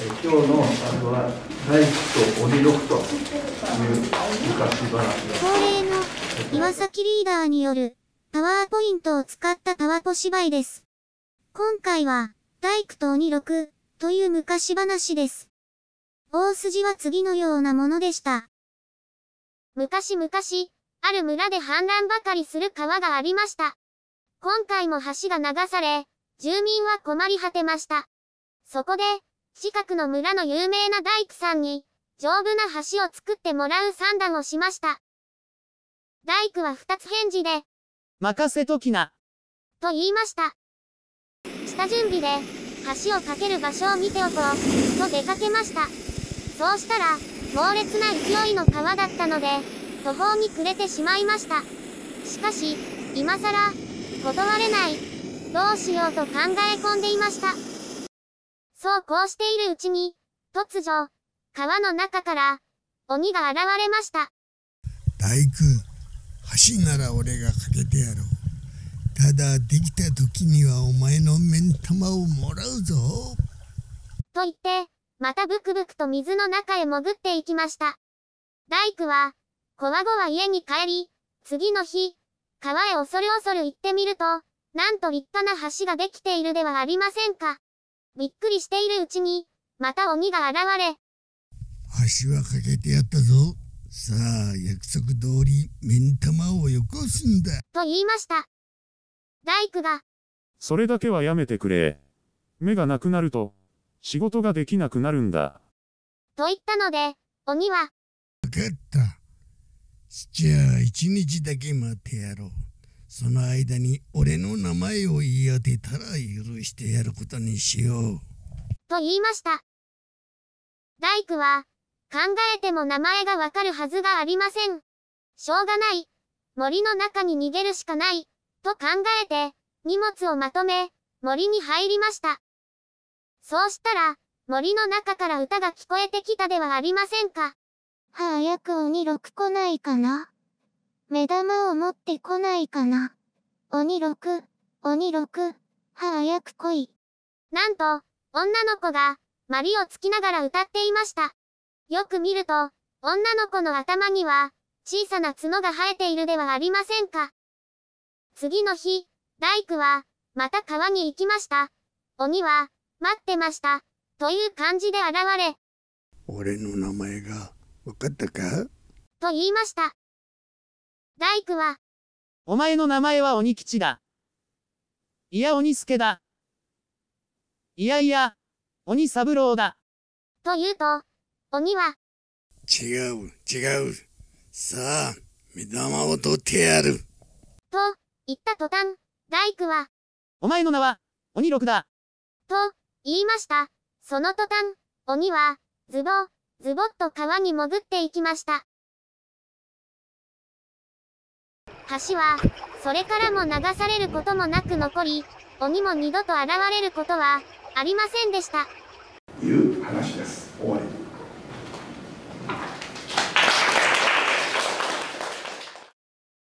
今日のあれは大工と鬼六という昔話恒例の岩崎リーダーによるパワーポイントを使ったタワポ芝居です。今回は大工と鬼六という昔話です。大筋は次のようなものでした。昔々、ある村で氾濫ばかりする川がありました。今回も橋が流され、住民は困り果てました。そこで、近くの村の有名な大工さんに、丈夫な橋を作ってもらう算段をしました。大工は二つ返事で、任せときな、と言いました。下準備で、橋を架ける場所を見ておこう、と出かけました。そうしたら、猛烈な勢いの川だったので、途方に暮れてしまいました。しかし、今更、断れない、どうしようと考え込んでいました。そうこうしているうちに、突如、川の中から、鬼が現れました。大工、橋なら俺がかけてやろう。ただできた時にはお前の目ん玉をもらうぞ。と言って、またブクブクと水の中へ潜っていきました。大工は、こわごわ家に帰り、次の日、川へ恐る恐る行ってみると、なんと立派な橋ができているではありませんか。びっくりしているうちに、また鬼が現れ。橋はかけてやったぞ。さあ、約束通り、目ん玉をよこすんだ。と言いました。大工が。それだけはやめてくれ。目がなくなると、仕事ができなくなるんだ。と言ったので、鬼は。わかった。じゃあ、一日だけ待ってやろう。その間に俺の名前を言い当てたら許してやることにしよう。と言いました。大工は、考えても名前がわかるはずがありません。しょうがない。森の中に逃げるしかない。と考えて、荷物をまとめ、森に入りました。そうしたら、森の中から歌が聞こえてきたではありませんか。早く鬼6来ないかな。目玉を持ってこないかな。鬼六、鬼六、は早く来い。なんと、女の子が、マリをつきながら歌っていました。よく見ると、女の子の頭には、小さな角が生えているではありませんか。次の日、大工は、また川に行きました。鬼は、待ってました。という感じで現れ。俺の名前が、わかったかと言いました。大工は。お前の名前は鬼吉だ。いや鬼助だ。いやいや、鬼三郎だ。と言うと、鬼は。違う、違う。さあ、目玉を取ってやる。と、言った途端、大工は。お前の名は、鬼六だ。と、言いました。その途端、鬼は、ズボ、ズボッと川に潜っていきました。橋は、それからも流されることもなく残り、鬼も二度と現れることは、ありませんでした。